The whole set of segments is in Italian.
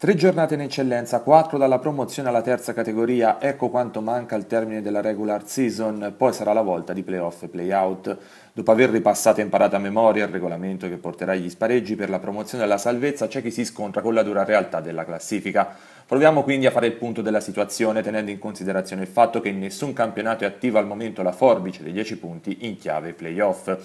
Tre giornate in eccellenza, quattro dalla promozione alla terza categoria, ecco quanto manca al termine della regular season, poi sarà la volta di playoff e playout. Dopo aver ripassato e imparato a memoria il regolamento che porterà gli spareggi per la promozione alla salvezza, c'è chi si scontra con la dura realtà della classifica. Proviamo quindi a fare il punto della situazione tenendo in considerazione il fatto che in nessun campionato è attiva al momento la forbice dei 10 punti in chiave playoff.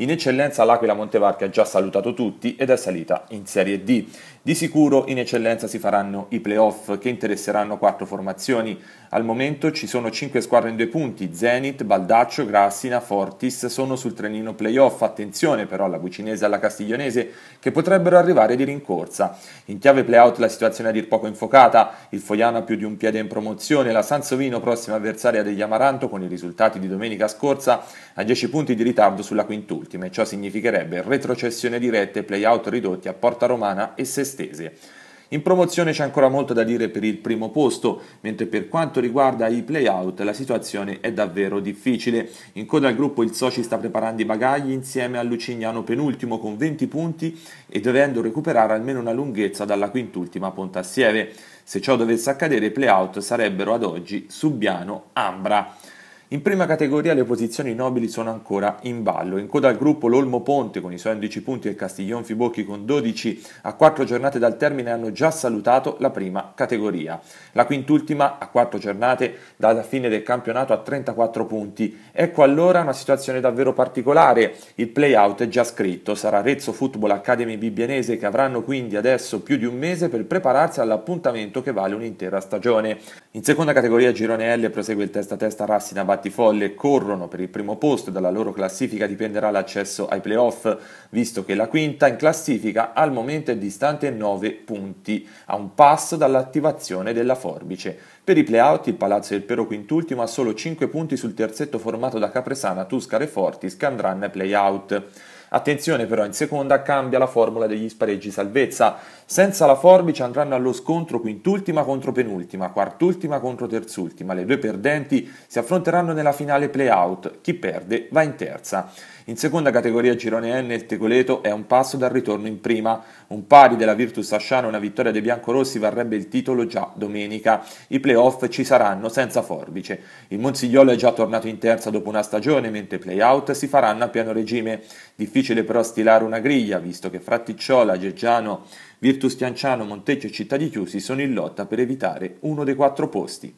In eccellenza l'Aquila Montevarchi ha già salutato tutti ed è salita in Serie D. Di sicuro in eccellenza si faranno i playoff che interesseranno quattro formazioni. Al momento ci sono 5 squadre in due punti, Zenit, Baldaccio, Grassina, Fortis sono sul trenino playoff, attenzione però alla Bucinese e alla Castiglionese che potrebbero arrivare di rincorsa. In chiave playout la situazione è a dir poco infocata serata, il Fogliano ha più di un piede in promozione, la Sansovino prossima avversaria degli Amaranto con i risultati di domenica scorsa a 10 punti di ritardo sulla quintultima e ciò significherebbe retrocessione diretta e play-out ridotti a Porta Romana e Sestese. In promozione c'è ancora molto da dire per il primo posto, mentre per quanto riguarda i playout la situazione è davvero difficile. In coda al gruppo il Soci sta preparando i bagagli insieme a Lucignano penultimo con 20 punti e dovendo recuperare almeno una lunghezza dalla quintultima Pontassieve. Se ciò dovesse accadere i playout sarebbero ad oggi Subiano-Ambra. In prima categoria le posizioni nobili sono ancora in ballo. In coda al gruppo l'Olmo Ponte con i suoi 11 punti e il Castiglion Fibocchi con 12 a 4 giornate dal termine hanno già salutato la prima categoria. La quintultima a 4 giornate dalla fine del campionato a 34 punti. Ecco allora una situazione davvero particolare. Il playout è già scritto. Sarà Rezzo Football Academy Bibbianese che avranno quindi adesso più di un mese per prepararsi all'appuntamento che vale un'intera stagione. In seconda categoria Girone L prosegue il testa a testa Rassina Battifolle, corrono per il primo posto dalla loro classifica dipenderà l'accesso ai playoff, visto che la quinta in classifica al momento è distante 9 punti, a un passo dall'attivazione della forbice. Per i playout il Palazzo del Pero quintultimo ha solo 5 punti sul terzetto formato da Capresana, Tuscare Fortis che andranno ai playout. Attenzione però, in seconda cambia la formula degli spareggi salvezza. Senza la forbice andranno allo scontro quintultima contro penultima, quartultima contro terzultima. Le due perdenti si affronteranno nella finale play-out. Chi perde va in terza. In seconda categoria girone N il Tegoleto è un passo dal ritorno in prima. Un pari della Virtus Asciano e una vittoria dei biancorossi varrebbe il titolo già domenica. I play-off ci saranno senza forbice. Il Monsigliolo è già tornato in terza dopo una stagione, mentre i play-out si faranno a piano regime. Difficile Difficile però stilare una griglia, visto che Fratticciola, Geggiano, Virtus Chianciano, Monteggio e Città di Chiusi sono in lotta per evitare uno dei quattro posti.